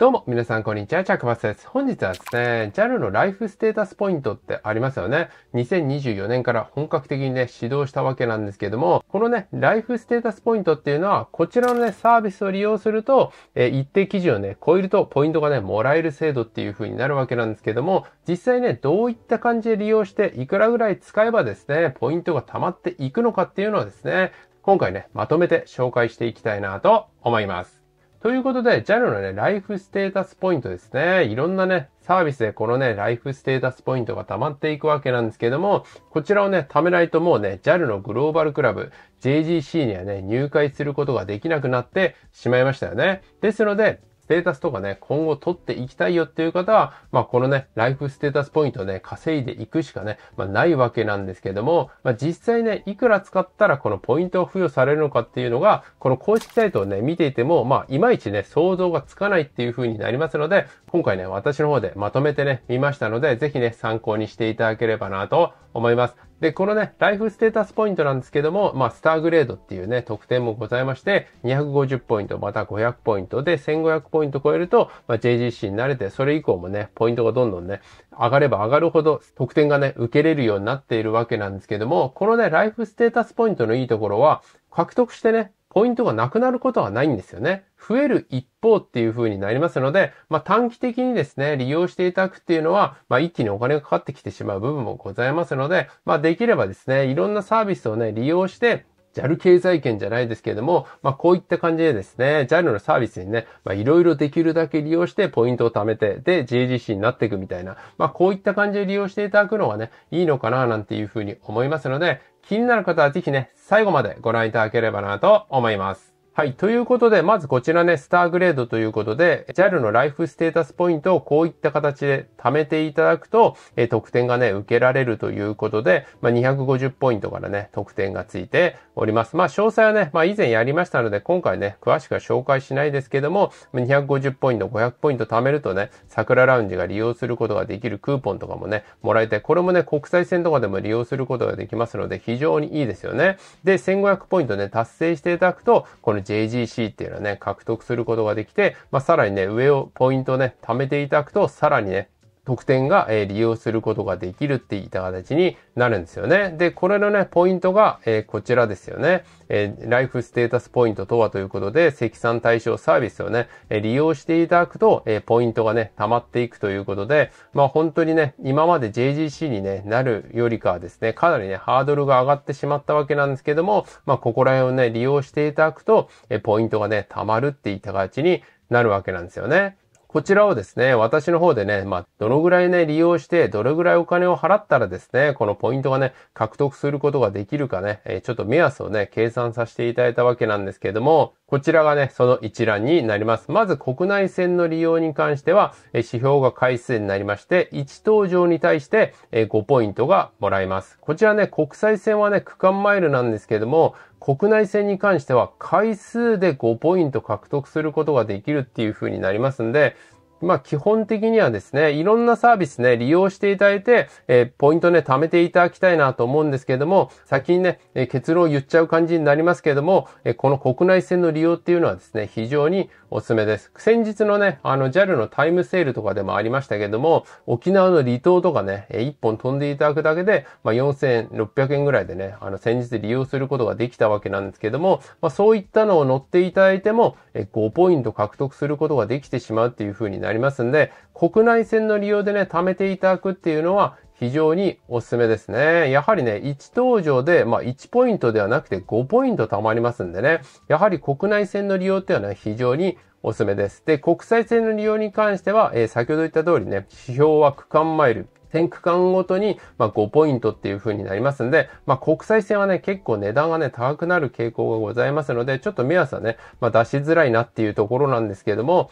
どうも、皆さん、こんにちは。チャックバスです。本日はですね、JAL のライフステータスポイントってありますよね。2024年から本格的にね、始動したわけなんですけども、このね、ライフステータスポイントっていうのは、こちらのね、サービスを利用すると、えー、一定基準をね、超えるとポイントがね、もらえる制度っていう風になるわけなんですけども、実際ね、どういった感じで利用して、いくらぐらい使えばですね、ポイントが溜まっていくのかっていうのをですね、今回ね、まとめて紹介していきたいなと思います。ということで、JAL のね、ライフステータスポイントですね。いろんなね、サービスでこのね、ライフステータスポイントが溜まっていくわけなんですけども、こちらをね、貯めないともうね、JAL のグローバルクラブ、JGC にはね、入会することができなくなってしまいましたよね。ですので、ステータスとかね、今後取っていきたいよっていう方は、まあ、このね、ライフステータスポイントね、稼いでいくしかね、まあ、ないわけなんですけども、まあ、実際ね、いくら使ったらこのポイントを付与されるのかっていうのが、この公式サイトをね、見ていても、まあ、いまいちね、想像がつかないっていう風になりますので、今回ね、私の方でまとめてね、見ましたので、ぜひね、参考にしていただければなと思います。で、このね、ライフステータスポイントなんですけども、まあ、スターグレードっていうね、特典もございまして、250ポイント、また500ポイントで、1500ポイント超えると、まあ、JGC に慣れて、それ以降もね、ポイントがどんどんね、上がれば上がるほど、特典がね、受けれるようになっているわけなんですけども、このね、ライフステータスポイントのいいところは、獲得してね、ポイントがなくなることはないんですよね。増える一方っていう風になりますので、まあ、短期的にですね、利用していただくっていうのは、まあ、一気にお金がかかってきてしまう部分もございますので、まあ、できればですね、いろんなサービスをね、利用して、JAL 経済圏じゃないですけれども、まあこういった感じでですね、JAL のサービスにね、まあいろいろできるだけ利用してポイントを貯めて、で JGC になっていくみたいな、まあこういった感じで利用していただくのがね、いいのかななんていうふうに思いますので、気になる方はぜひね、最後までご覧いただければなと思います。はい。ということで、まずこちらね、スターグレードということで、JAL のライフステータスポイントをこういった形で貯めていただくと、え得点がね、受けられるということで、まあ、250ポイントからね、得点がついております。まあ、詳細はね、まあ、以前やりましたので、今回ね、詳しくは紹介しないですけども、250ポイント、500ポイント貯めるとね、桜ラウンジが利用することができるクーポンとかもね、もらえて、これもね、国際線とかでも利用することができますので、非常にいいですよね。で、1500ポイントね、達成していただくと、この JGC っていうのはね、獲得することができて、まあ、さらにね、上をポイントね、貯めていただくと、さらにね、特典が、え利用することができるっていった形になるんですよね。で、これのね、ポイントが、えこちらですよね。えライフステータスポイントとはということで、積算対象サービスをね、え利用していただくと、えポイントがね、溜まっていくということで、まあ本当にね、今まで JGC に、ね、なるよりかはですね、かなりね、ハードルが上がってしまったわけなんですけども、まあここら辺をね、利用していただくと、えポイントがね、溜まるっていった形になるわけなんですよね。こちらをですね、私の方でね、まあ、どのぐらいね、利用して、どれぐらいお金を払ったらですね、このポイントがね、獲得することができるかね、えちょっと目安をね、計算させていただいたわけなんですけれども、こちらがね、その一覧になります。まず国内線の利用に関しては、指標が回数になりまして、1搭乗に対して5ポイントがもらえます。こちらね、国際線はね、区間マイルなんですけども、国内線に関しては回数で5ポイント獲得することができるっていう風になりますんで、まあ基本的にはですね、いろんなサービスね、利用していただいて、えー、ポイントね、貯めていただきたいなと思うんですけれども、先にね、えー、結論を言っちゃう感じになりますけれども、えー、この国内線の利用っていうのはですね、非常におすすめです。先日のね、あの JAL のタイムセールとかでもありましたけども、沖縄の離島とかね、1本飛んでいただくだけで、まあ、4600円ぐらいでね、あの先日利用することができたわけなんですけども、まあ、そういったのを乗っていただいても、5ポイント獲得することができてしまうっていう風になりますんで、国内線の利用でね、貯めていただくっていうのは非常におすすめですね。やはりね、1登場で、まあ、1ポイントではなくて5ポイント貯まりますんでね、やはり国内線の利用っていうのは非常におすすめです。で、国際線の利用に関しては、えー、先ほど言った通りね、指標は区間マイル、1区間ごとに、ま5ポイントっていう風になりますんで、まあ、国際線はね、結構値段がね、高くなる傾向がございますので、ちょっと目安はね、まあ、出しづらいなっていうところなんですけれども、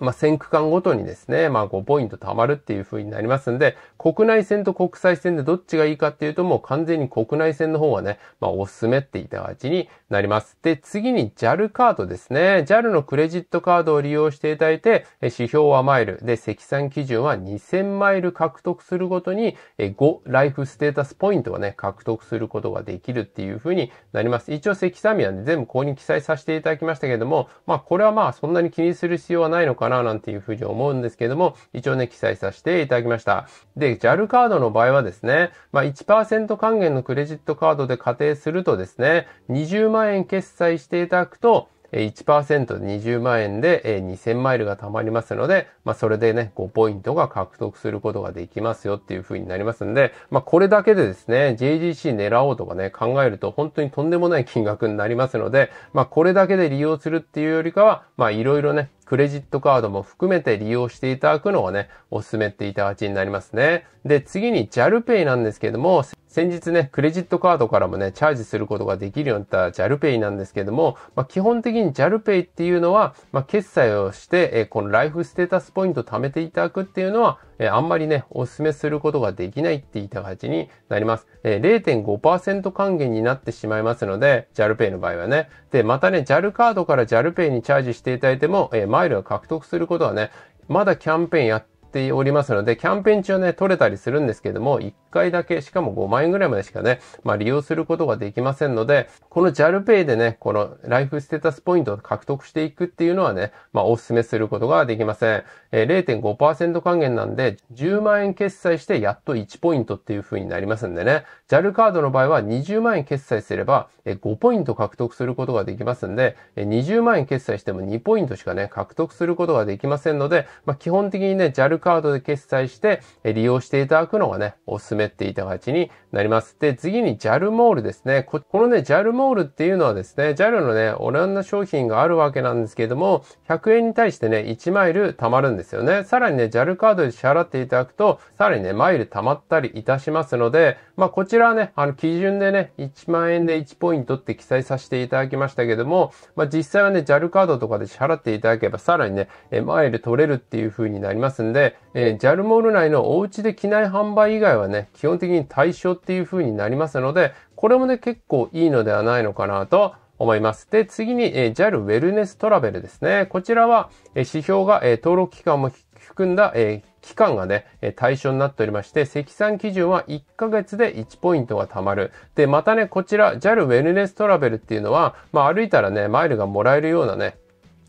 まあ、1区間ごとにですね、まあ、5ポイント貯まるっていう風になりますんで、国内線と国際線でどっちがいいかっていうと、もう完全に国内線の方がね、まあ、おすすめって言った形になります。で、次に JAL カードですね。JAL のクレジットカードを利用していただいて、指標はマイル、で、積算基準は2000マイル獲得するごとに、5ライフステータスポイントをね、獲得することができるっていう風になります。一応積算日なんで全部ここに記載させていただきましたけれども、まあ、これはまあ、そんなに気にする必要はないのかなななんていうふうに思うんですけども、一応ね、記載させていただきました。で、JAL カードの場合はですね、まあ、1%還元のクレジットカードで仮定するとですね、20万円決済していただくと、1%で20万円で2000マイルが貯まりますので、まあ、それでね、5ポイントが獲得することができますよっていう風になりますんで、まあ、これだけでですね、JGC 狙おうとかね、考えると本当にとんでもない金額になりますので、まあ、これだけで利用するっていうよりかは、まあ、いろいろね、クレジットカードも含めて利用していただくのがね、おすすめっていただきになりますね。で、次に JALPay なんですけども、先日ね、クレジットカードからもね、チャージすることができるようになった JALPay なんですけども、まあ、基本的に JALPay っていうのは、まあ、決済をして、えこのライフステータスポイントを貯めていただくっていうのは、えあんまりね、お勧めすることができないっていった形になります。え0.5%還元になってしまいますので、JALPay の場合はね。で、またね、JAL カードから JALPay にチャージしていただいても、えマイルを獲得することはね、まだキャンペーンやってっておりますので、キャンペーン中ね、取れたりするんですけども、1回だけ、しかも5万円ぐらいまでしかね、まあ利用することができませんので、この JALPay でね、このライフステータスポイントを獲得していくっていうのはね、まあお勧めすることができません。えー、0.5%還元なんで、10万円決済してやっと1ポイントっていう風になりますんでね、JAL カードの場合は20万円決済すれば、え5ポイント獲得することができますんで、え20万円決済しても2ポイントしかね、獲得することができませんので、まあ基本的にね、JAL カードで決済して利用していただくのがね、おすすめっていた形になります。で、次に JAL モールですね。ここのね、JAL モールっていうのはですね、JAL のね、オランダ商品があるわけなんですけれども、100円に対してね、1マイル貯まるんですよね。さらにね、JAL カードで支払っていただくと、さらにね、マイル貯まったりいたしますので、まあ、こちらはね、あの、基準でね、1万円で1ポイントって記載させていただきましたけども、まあ、実際はね、JAL カードとかで支払っていただければ、さらにね、マイル取れるっていう風になりますんで、えー、ジャルモール内のお家で機内販売以外はね、基本的に対象っていう風になりますので、これもね、結構いいのではないのかなと思います。で、次に、えー、JAL ウェルネストラベルですね。こちらは、えー、指標が、えー、登録期間も含んだ、えー、期間がね、え対象になっておりまして、積算基準は1ヶ月で1ポイントが貯まる。で、またね、こちら、JAL ウェルネストラベルっていうのは、まあ、歩いたらね、マイルがもらえるようなね、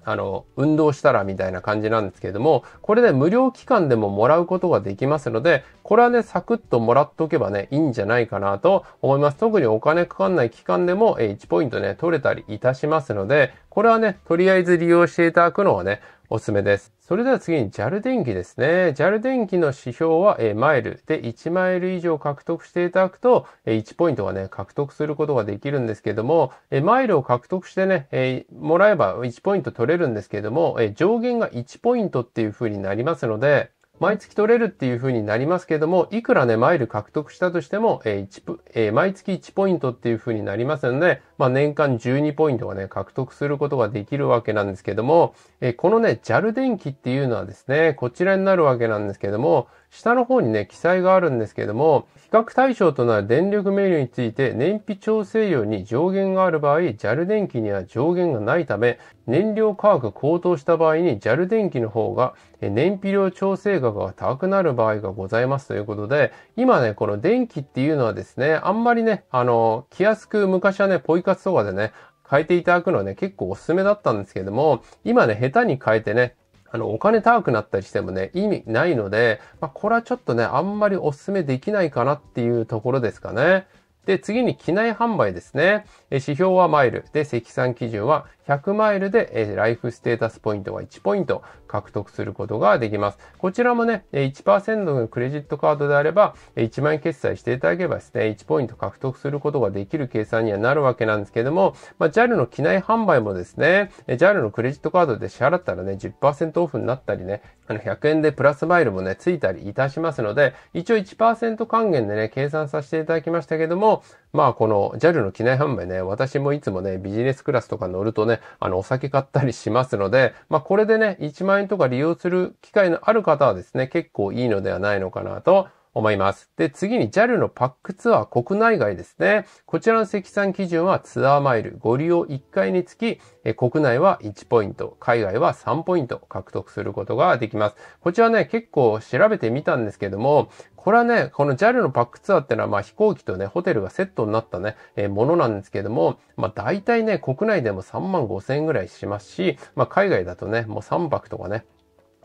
あの、運動したらみたいな感じなんですけれども、これね、無料期間でももらうことができますので、これはね、サクッともらっとけばね、いいんじゃないかなと思います。特にお金かかんない期間でも、え1ポイントね、取れたりいたしますので、これはね、とりあえず利用していただくのはね、おすすめです。それでは次に JAL 電機ですね。JAL 電機の指標は、えマイルで1マイル以上獲得していただくと、え1ポイントがね、獲得することができるんですけども、えマイルを獲得してね、えもらえば1ポイント取れるんですけども、え上限が1ポイントっていう風になりますので、毎月取れるっていう風になりますけれども、いくらね、マイル獲得したとしても、えーえー、毎月1ポイントっていう風になりますので、まあ、年間12ポイントがね、獲得することができるわけなんですけども、えー、このね、JAL 電機っていうのはですね、こちらになるわけなんですけども、下の方にね、記載があるんですけども、較対象となる電力メューについて燃費調整量に上限がある場合、JAL 電機には上限がないため、燃料価格高騰した場合に JAL 電機の方が燃費量調整額が高くなる場合がございますということで、今ね、この電気っていうのはですね、あんまりね、あの、気安く昔はね、ポイ活とかでね、変えていただくのはね、結構おすすめだったんですけども、今ね、下手に変えてね、あの、お金高くなったりしてもね、意味ないので、まあ、これはちょっとね、あんまりお勧めできないかなっていうところですかね。で、次に機内販売ですね。指標はマイル。で、積算基準は100マイルで、ライフステータスポイントは1ポイント。獲得することができます。こちらもね、1%のクレジットカードであれば、1万円決済していただければですね、1ポイント獲得することができる計算にはなるわけなんですけども、まあ、JAL の機内販売もですね、JAL のクレジットカードで支払ったらね、10%オフになったりね、あの100円でプラスマイルもね、ついたりいたしますので、一応1%還元でね、計算させていただきましたけども、まあこの JAL の機内販売ね、私もいつもね、ビジネスクラスとか乗るとね、あのお酒買ったりしますので、まあこれでね、1万円インとか利用する機会のある方はですね、結構いいのではないのかなと思います。で、次に JAL のパックツアー国内外ですね。こちらの積算基準はツアーマイルご利用1回につき、国内は1ポイント、海外は3ポイント獲得することができます。こちらね、結構調べてみたんですけども、これはね、この JAL のパックツアーってのは、まあ飛行機とね、ホテルがセットになったね、えー、ものなんですけども、まあ大体ね、国内でも3万5千円ぐらいしますし、まあ海外だとね、もう3泊とかね、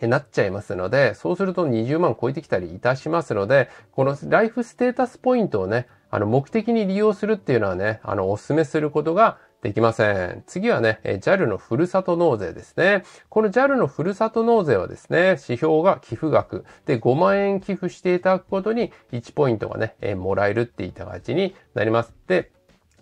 なっちゃいますので、そうすると20万超えてきたりいたしますので、このライフステータスポイントをね、あの、目的に利用するっていうのはね、あの、お勧めすることができません。次はね、JAL のふるさと納税ですね。この JAL のふるさと納税はですね、指標が寄付額で5万円寄付していただくことに1ポイントがね、えもらえるっていった形になります。で、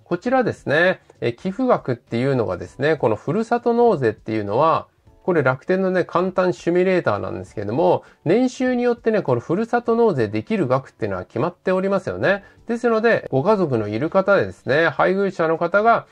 こちらですね、寄付額っていうのがですね、このふるさと納税っていうのは、これ楽天のね、簡単シミュレーターなんですけれども、年収によってね、このふるさと納税できる額っていうのは決まっておりますよね。ですので、ご家族のいる方でですね、配偶者の方が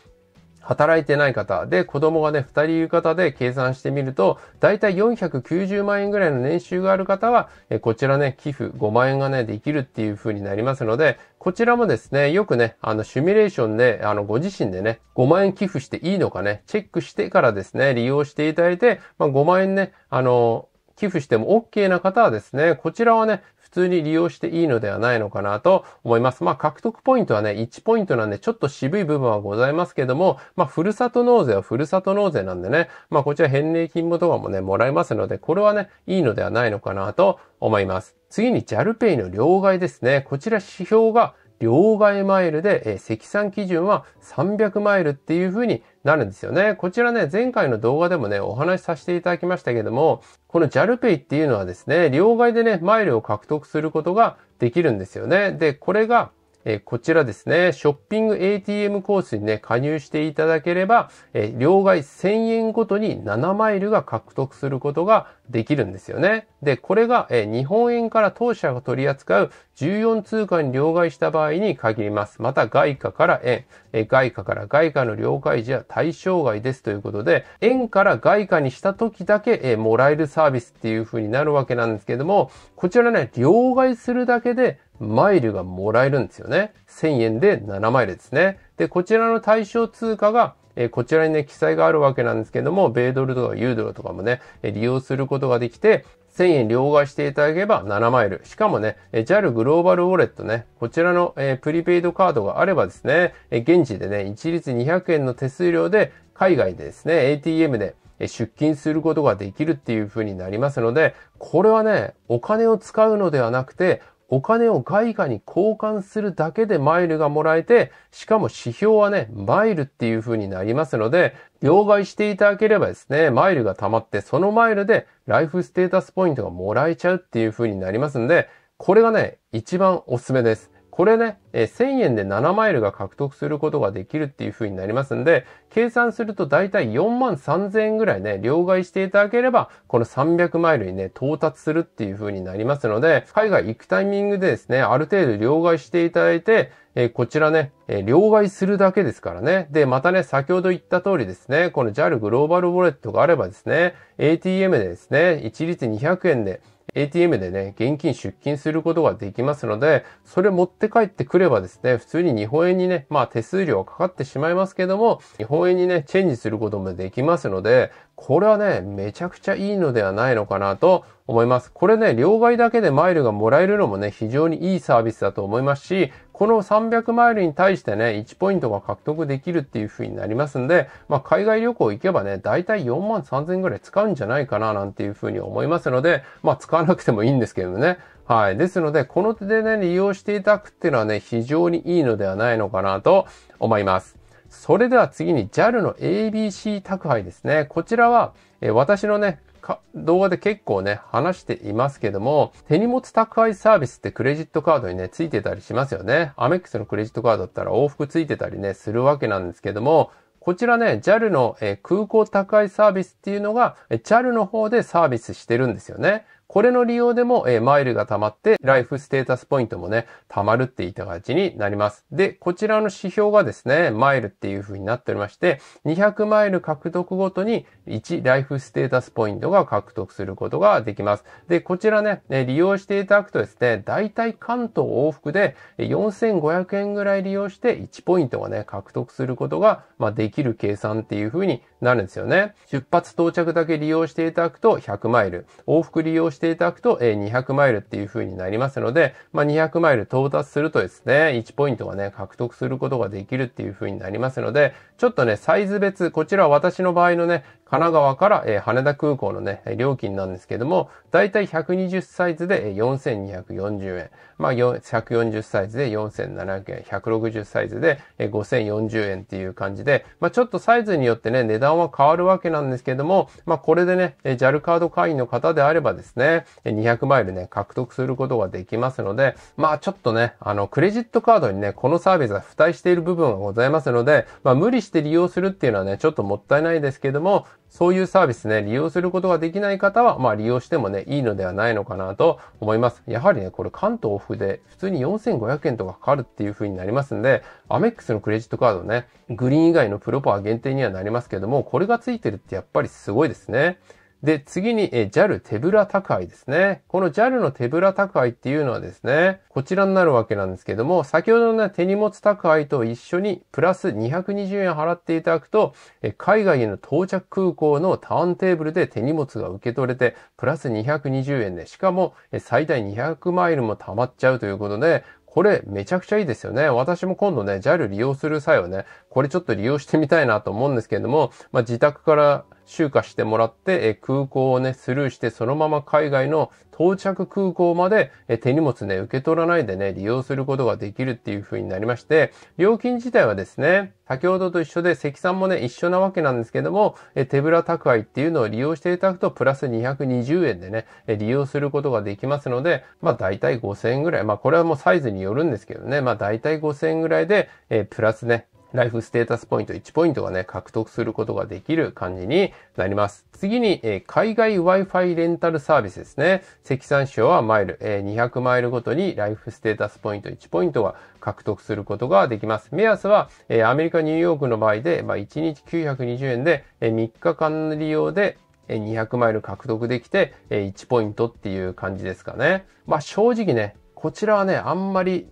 働いてない方で、子供がね、2人いる方で計算してみると、だいたい490万円ぐらいの年収がある方は、えこちらね、寄付5万円がね、できるっていう風になりますので、こちらもですね、よくね、あの、シミュレーションで、あの、ご自身でね、5万円寄付していいのかね、チェックしてからですね、利用していただいて、まあ、5万円ね、あの、寄付しても OK な方はですね、こちらはね、通に利用していいのではないのかなと思います。まあ、獲得ポイントはね、1ポイントなんでちょっと渋い部分はございますけども、まあ、ふるさと納税はふるさと納税なんでね、まあ、こちら返礼金もとかもね、もらえますので、これはね、いいのではないのかなと思います。次に JALPay の両替ですね。こちら指標が両替マイルで、えー、積算基準は300マイルっていう風になるんですよね。こちらね、前回の動画でもね、お話しさせていただきましたけども、この JALPay っていうのはですね、両替でね、マイルを獲得することができるんですよね。で、これが、えー、こちらですね、ショッピング ATM コースにね、加入していただければ、えー、両替1000円ごとに7マイルが獲得することができるんですよね。で、これが、え日本円から当社が取り扱う14通貨に両替した場合に限ります。また外貨から円、え外貨から外貨の両替時は対象外ですということで、円から外貨にした時だけ、えもらえるサービスっていう風になるわけなんですけども、こちらね、両替するだけでマイルがもらえるんですよね。1000円で7マイルですね。で、こちらの対象通貨がえこちらにね、記載があるわけなんですけども、米ドルとかユードルとかもね、利用することができて、1000円両替していただければ7マイル。しかもね、JAL グローバルウォレットね、こちらの、えプリペイドカードがあればですね、え現地でね、一律200円の手数料で、海外でですね、ATM で出勤することができるっていう風になりますので、これはね、お金を使うのではなくて、お金を外貨に交換するだけでマイルがもらえて、しかも指標はね、マイルっていう風になりますので、両替していただければですね、マイルが溜まって、そのマイルでライフステータスポイントがもらえちゃうっていう風になりますんで、これがね、一番おすすめです。これね、え1000円で7マイルが獲得することができるっていう風になりますんで、計算するとだいたい4万3000円ぐらいね、両替していただければ、この300マイルにね、到達するっていう風になりますので、海外行くタイミングでですね、ある程度両替していただいて、えこちらね、え両替するだけですからね。で、またね、先ほど言った通りですね、この JAL グローバルウォレットがあればですね、ATM でですね、一律200円で、ATM でね、現金出金することができますので、それ持って帰ってくればですね、普通に日本円にね、まあ手数料かかってしまいますけども、日本円にね、チェンジすることもできますので、これはね、めちゃくちゃいいのではないのかなと思います。これね、両替だけでマイルがもらえるのもね、非常にいいサービスだと思いますし、この300マイルに対してね、1ポイントが獲得できるっていう風になりますんで、まあ、海外旅行行けばね、だいたい4万3000ぐらい使うんじゃないかななんていう風に思いますので、まあ、使わなくてもいいんですけどね。はい。ですので、この手でね、利用していただくっていうのはね、非常にいいのではないのかなと思います。それでは次に JAL の ABC 宅配ですね。こちらは、え私のね、か動画で結構ね、話していますけども、手荷物宅配サービスってクレジットカードにね、ついてたりしますよね。アメックスのクレジットカードだったら往復ついてたりね、するわけなんですけども、こちらね、JAL の空港宅配サービスっていうのが、JAL の方でサービスしてるんですよね。これの利用でも、えー、マイルが溜まって、ライフステータスポイントもね、溜まるっていった形になります。で、こちらの指標がですね、マイルっていう風になっておりまして、200マイル獲得ごとに1ライフステータスポイントが獲得することができます。で、こちらね、利用していただくとですね、大体関東往復で4500円ぐらい利用して1ポイントがね、獲得することが、まあ、できる計算っていう風になるんですよね。出発到着だけ利用していただくと100マイル、往復利用してしていただくと、え200マイルっていう風になりますので、まあ、200マイル到達するとですね、1ポイントがね、獲得することができるっていう風になりますので、ちょっとね、サイズ別、こちらは私の場合のね、神奈川から、えー、羽田空港のね、料金なんですけども、だいたい120サイズで4240円。まあ、140サイズで4700円、160サイズで5040円っていう感じで、まあ、ちょっとサイズによってね、値段は変わるわけなんですけども、まあ、これでね、JAL カード会員の方であればですね、200マイルね、獲得することができますので、まあ、ちょっとね、あの、クレジットカードにね、このサービスは付帯している部分がございますので、まあ、無理してして利用するっていうのはね、ちょっともったいないですけども、そういうサービスね、利用することができない方は、まあ利用してもね、いいのではないのかなと思います。やはりね、これ関東オフで普通に4500円とかかかるっていう風になりますんで、アメックスのクレジットカードね、グリーン以外のプロパー限定にはなりますけども、これがついてるってやっぱりすごいですね。で、次に、え JAL 手ぶら宅配ですね。この JAL の手ぶら宅配っていうのはですね、こちらになるわけなんですけども、先ほどの、ね、手荷物宅配と一緒にプラス220円払っていただくと、え海外への到着空港のターンテーブルで手荷物が受け取れて、プラス220円で、しかも、え最大200マイルも溜まっちゃうということで、これめちゃくちゃいいですよね。私も今度ね、JAL 利用する際はね、これちょっと利用してみたいなと思うんですけれども、まあ、自宅から集荷してもらって、え空港をね、スルーして、そのまま海外の到着空港まで、え手荷物ね、受け取らないでね、利用することができるっていう風になりまして、料金自体はですね、先ほどと一緒で、積算もね、一緒なわけなんですけども、え手ぶら宅配っていうのを利用していただくと、プラス220円でね、え利用することができますので、まあ大体5000円ぐらい、まあこれはもうサイズによるんですけどね、まあ大体5000円ぐらいで、えプラスね、ライフステータスポイント1ポイントがね、獲得することができる感じになります。次に、えー、海外 Wi-Fi レンタルサービスですね。積算賞はマイル、えー、200マイルごとにライフステータスポイント1ポイントが獲得することができます。目安は、えー、アメリカ・ニューヨークの場合で、まあ、1日920円で、えー、3日間利用で、200マイル獲得できて、1ポイントっていう感じですかね。まあ正直ね、こちらはね、あんまり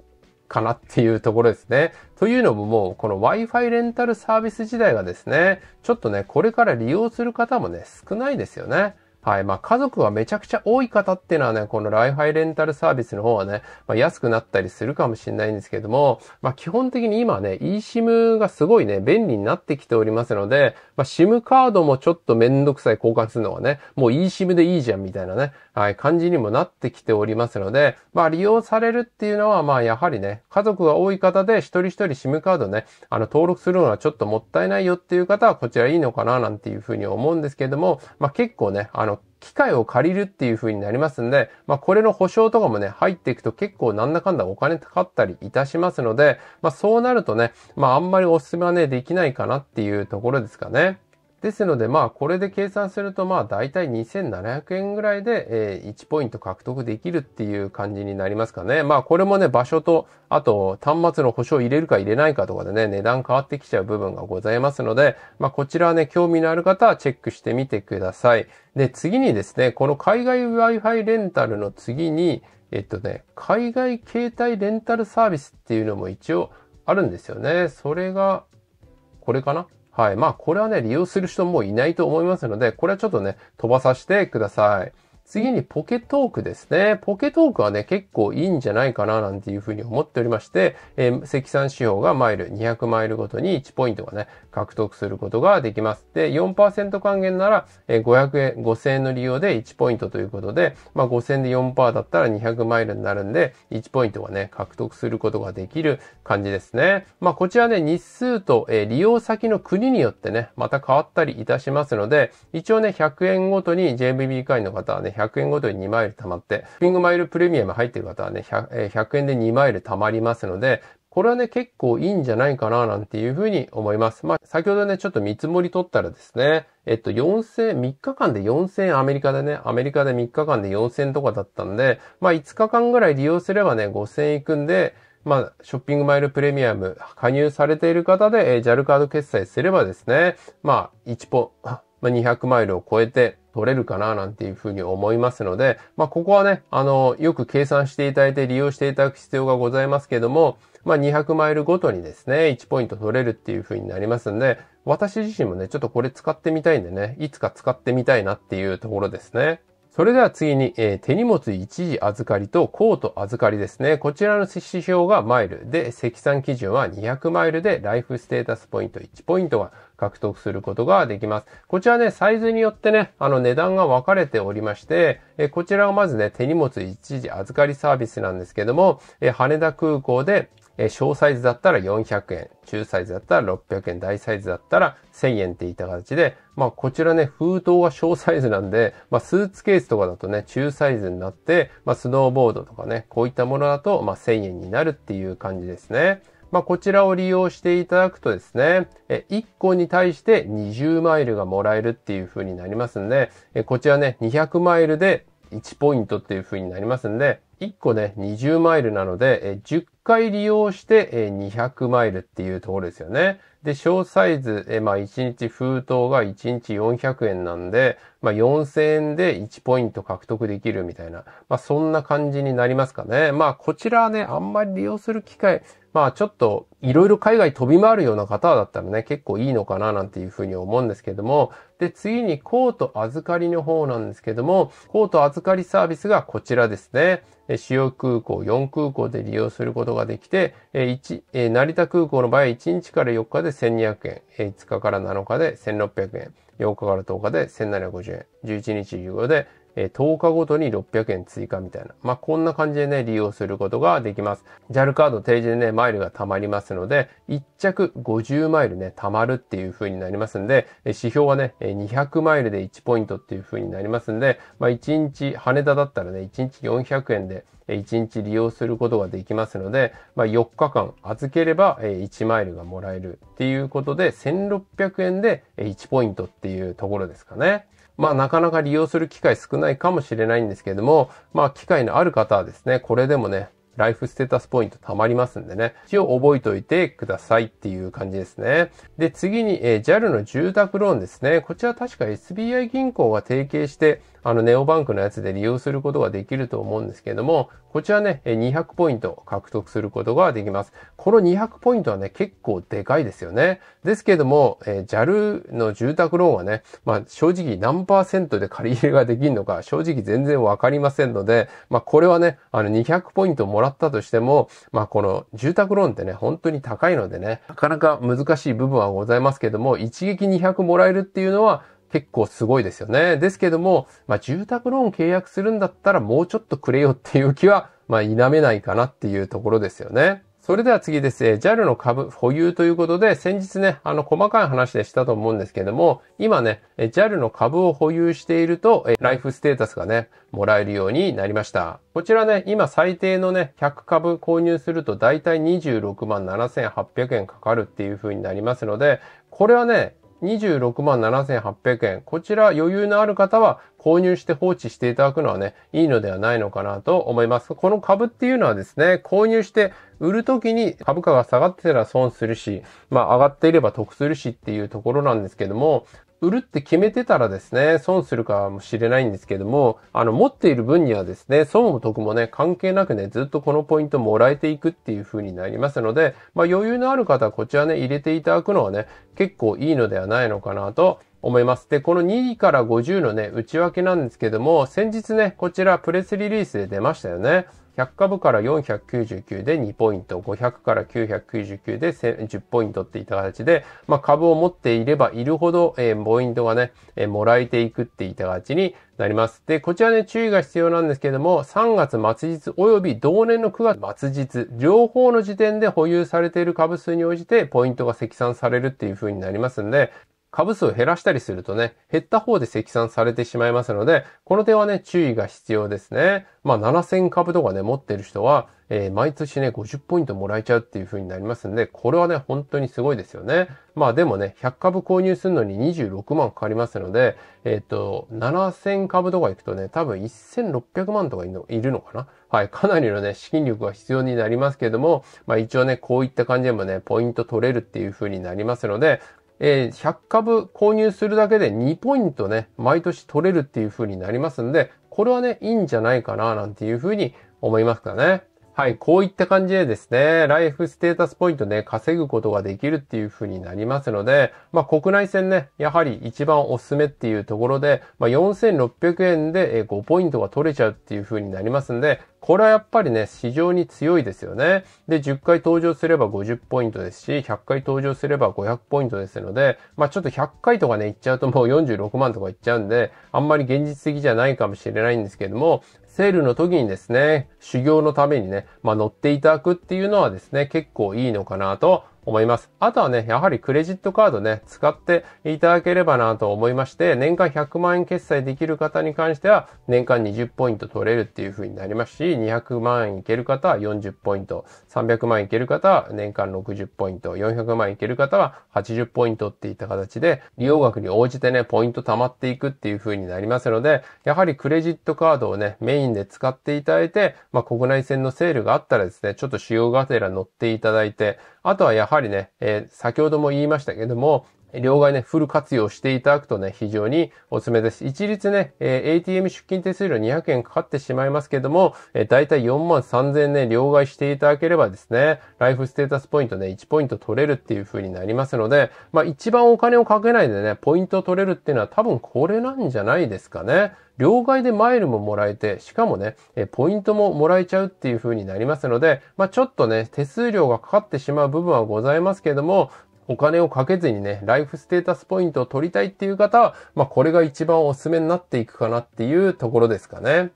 かなっていうところですね。というのももうこの Wi-Fi レンタルサービス自体がですね、ちょっとね、これから利用する方もね、少ないですよね。はい。まあ、家族がめちゃくちゃ多い方っていうのはね、この Wi-Fi レンタルサービスの方はね、まあ、安くなったりするかもしれないんですけども、まあ、基本的に今ね、eSIM がすごいね、便利になってきておりますので、まあ、SIM カードもちょっとめんどくさい交換するのはね、もう eSIM でいいじゃんみたいなね、はい、感じにもなってきておりますので、まあ利用されるっていうのは、まあやはりね、家族が多い方で一人一人 SIM カードね、あの登録するのはちょっともったいないよっていう方はこちらいいのかななんていうふうに思うんですけれども、まあ結構ね、あの機械を借りるっていう風になりますんで、まあこれの保証とかもね、入っていくと結構なんだかんだお金かかったりいたしますので、まあそうなるとね、まああんまりおすすめはね、できないかなっていうところですかね。ですので、まあ、これで計算すると、まあ、だいたい2700円ぐらいで、えー、1ポイント獲得できるっていう感じになりますかね。まあ、これもね、場所と、あと、端末の保証を入れるか入れないかとかでね、値段変わってきちゃう部分がございますので、まあ、こちらはね、興味のある方はチェックしてみてください。で、次にですね、この海外 Wi-Fi レンタルの次に、えっとね、海外携帯レンタルサービスっていうのも一応あるんですよね。それが、これかなはい。まあ、これはね、利用する人もいないと思いますので、これはちょっとね、飛ばさせてください。次にポケトークですね。ポケトークはね、結構いいんじゃないかななんていうふうに思っておりまして、えー、積算指標がマイル、200マイルごとに1ポイントがね、獲得することができます。で、4%還元なら、えー、500円、5000円の利用で1ポイントということで、まあ、5000円で4%だったら200マイルになるんで、1ポイントがね、獲得することができる感じですね。まあ、こちらね、日数と、えー、利用先の国によってね、また変わったりいたしますので、一応ね、100円ごとに JBB 会員の方はね、100円ごとに2マイル貯まって、ショッピングマイルプレミアム入ってる方はね、100, 100円で2マイル貯まりますので、これはね、結構いいんじゃないかな、なんていうふうに思います。まあ、先ほどね、ちょっと見積もり取ったらですね、えっと、4000、3日間で4000アメリカでね、アメリカで3日間で4000とかだったんで、まあ、5日間ぐらい利用すればね、5000いくんで、まあ、ショッピングマイルプレミアム加入されている方で、えー、JAL カード決済すればですね、まあ、1ポ、まあ、200マイルを超えて、取れるかななんていうふうに思いますので、まあ、ここはね、あの、よく計算していただいて利用していただく必要がございますけども、まあ、200マイルごとにですね、1ポイント取れるっていうふうになりますんで、私自身もね、ちょっとこれ使ってみたいんでね、いつか使ってみたいなっていうところですね。それでは次に、えー、手荷物一時預かりとコート預かりですね。こちらの指標がマイルで、積算基準は200マイルでライフステータスポイント1ポイントが獲得することができます。こちらね、サイズによってね、あの値段が分かれておりまして、えこちらはまずね、手荷物一時預かりサービスなんですけども、え羽田空港でえ小サイズだったら400円、中サイズだったら600円、大サイズだったら1000円っていった形で、まあこちらね、封筒が小サイズなんで、まあスーツケースとかだとね、中サイズになって、まあスノーボードとかね、こういったものだと、まあ1000円になるっていう感じですね。まあ、こちらを利用していただくとですね、1個に対して20マイルがもらえるっていう風になりますんで、こちらね、200マイルで1ポイントっていう風になりますんで、1個ね、20マイルなので、え10回利用して、え200マイルっていうところですよね。で、小サイズ、えまあ、1日封筒が1日400円なんで、まあ、4000円で1ポイント獲得できるみたいな、まあ、そんな感じになりますかね。まあ、こちらはね、あんまり利用する機会、まあ、ちょっと、いろいろ海外飛び回るような方だったらね、結構いいのかななんていうふうに思うんですけども、で、次にコート預かりの方なんですけども、コート預かりサービスがこちらですね。主要空港4空港で利用することができて、ええ成田空港の場合1日から4日で1200円、5日から7日で1600円、8日から10日で1750円、11日15でえ10日ごとに600円追加みたいな。まあ、こんな感じでね、利用することができます。JAL カード提示でね、マイルが貯まりますので、1着50マイルね、貯まるっていう風になりますんで、指標はね、200マイルで1ポイントっていう風になりますんで、まあ、1日、羽田だったらね、1日400円で、1日利用することができますので、まあ、4日間預ければ1マイルがもらえるっていうことで、1600円で1ポイントっていうところですかね。まあなかなか利用する機会少ないかもしれないんですけれども、まあ機会のある方はですね、これでもね、ライフステータスポイント貯まりますんでね、一応覚えておいてくださいっていう感じですね。で、次に、えー、JAL の住宅ローンですね。こちら確か SBI 銀行が提携して、あのネオバンクのやつで利用することができると思うんですけれども、こちらね、200ポイント獲得することができます。この200ポイントはね、結構でかいですよね。ですけれども、えー、JAL の住宅ローンはね、まあ正直何パーセントで借り入れができるのか、正直全然わかりませんので、まあこれはね、あの200ポイントもらったとしても、まあこの住宅ローンってね、本当に高いのでね、なかなか難しい部分はございますけれども、一撃200もらえるっていうのは、結構すごいですよね。ですけども、まあ、住宅ローン契約するんだったらもうちょっとくれよっていう気は、まあ、否めないかなっていうところですよね。それでは次ですね、JAL の株保有ということで、先日ね、あの、細かい話でしたと思うんですけども、今ね、JAL の株を保有していると、ライフステータスがね、もらえるようになりました。こちらね、今最低のね、100株購入すると、だいたい26万7800円かかるっていう風になりますので、これはね、26万7800円。こちら余裕のある方は購入して放置していただくのはね、いいのではないのかなと思います。この株っていうのはですね、購入して売るときに株価が下がってたら損するし、まあ上がっていれば得するしっていうところなんですけども、売るって決めてたらですね、損するかもしれないんですけども、あの、持っている分にはですね、損も得もね、関係なくね、ずっとこのポイントもらえていくっていう風になりますので、まあ、余裕のある方はこちらね、入れていただくのはね、結構いいのではないのかなと思います。で、この2から50のね、内訳なんですけども、先日ね、こちらプレスリリースで出ましたよね。100株から499で2ポイント、500から999で10ポイントっていった形で、まあ、株を持っていればいるほど、えー、ポイントがね、えー、もらえていくっていった形になります。で、こちらね、注意が必要なんですけども、3月末日及び同年の9月末日、両方の時点で保有されている株数に応じてポイントが積算されるっていう風になりますんで、株数を減らしたりするとね、減った方で積算されてしまいますので、この点はね、注意が必要ですね。まあ、7000株とかね、持ってる人は、えー、毎年ね、50ポイントもらえちゃうっていう風になりますんで、これはね、本当にすごいですよね。まあ、でもね、100株購入するのに26万かかりますので、えっ、と、7000株とか行くとね、多分1600万とかいるのかなはい、かなりのね、資金力が必要になりますけれども、まあ一応ね、こういった感じでもね、ポイント取れるっていう風になりますので、えー、100株購入するだけで2ポイントね、毎年取れるっていう風になりますんで、これはね、いいんじゃないかな、なんていう風に思いますかね。はい、こういった感じでですね、ライフステータスポイントね、稼ぐことができるっていう風になりますので、まあ国内線ね、やはり一番おすすめっていうところで、まあ4600円で5ポイントが取れちゃうっていう風になりますんで、これはやっぱりね、市場に強いですよね。で、10回登場すれば50ポイントですし、100回登場すれば500ポイントですので、まあちょっと100回とかね、いっちゃうともう46万とかいっちゃうんで、あんまり現実的じゃないかもしれないんですけども、セールの時にですね、修行のためにね、まあ、乗っていただくっていうのはですね、結構いいのかなと思います。あとはね、やはりクレジットカードね、使っていただければなと思いまして、年間100万円決済できる方に関しては、年間20ポイント取れるっていう風になりますし、200万円いける方は40ポイント、300万円いける方は年間60ポイント、400万円いける方は80ポイントっていった形で、利用額に応じてね、ポイント貯まっていくっていう風になりますので、やはりクレジットカードをね、メインで使っていただいて、まあ、国内線のセールがあったらですね、ちょっと使用がてら乗っていただいて、あとはやはりはりね、えー、先ほども言いましたけども、両替ね、フル活用していただくとね、非常におすすめです。一律ね、えー、ATM 出金手数料200円かかってしまいますけども、えー、だいたい4万3000円ね、両替していただければですね、ライフステータスポイントね、1ポイント取れるっていう風になりますので、まあ一番お金をかけないでね、ポイント取れるっていうのは多分これなんじゃないですかね。両替でマイルももらえて、しかもね、えポイントももらえちゃうっていう風になりますので、まあちょっとね、手数料がかかってしまう部分はございますけども、お金をかけずにね、ライフステータスポイントを取りたいっていう方は、まあ、これが一番おすすめになっていくかなっていうところですかね。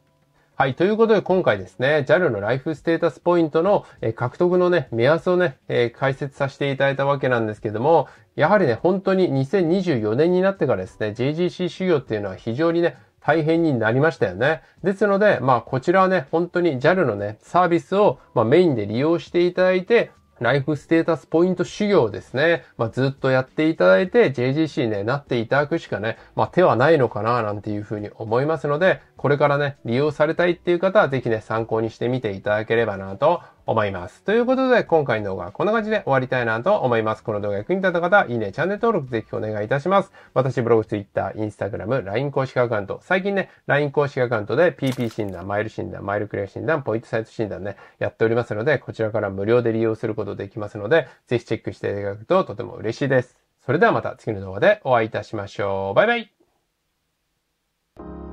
はい。ということで、今回ですね、JAL のライフステータスポイントの、え獲得のね、目安をね、え解説させていただいたわけなんですけども、やはりね、本当に2024年になってからですね、JGC 修行っていうのは非常にね、大変になりましたよね。ですので、まあこちらはね、本当に JAL のね、サービスを、まあ、メインで利用していただいて、ライフステータスポイント修行ですね。まあ、ずっとやっていただいて、JGC ね、なっていただくしかね、まあ、手はないのかな、なんていうふうに思いますので、これからね、利用されたいっていう方は、ぜひね、参考にしてみていただければなと思います。ということで、今回の動画はこんな感じで終わりたいなと思います。この動画役に立った方、いいね、チャンネル登録ぜひお願いいたします。私、ブログ、ツイッター、インスタグラム、LINE 公式アカウント、最近ね、LINE 公式アカウントで PP 診断、マイル診断、マイルクリア診断、ポイントサイト診断ね、やっておりますので、こちらから無料で利用することできますので、ぜひチェックしていただくととても嬉しいです。それではまた次の動画でお会いいたしましょう。バイバイ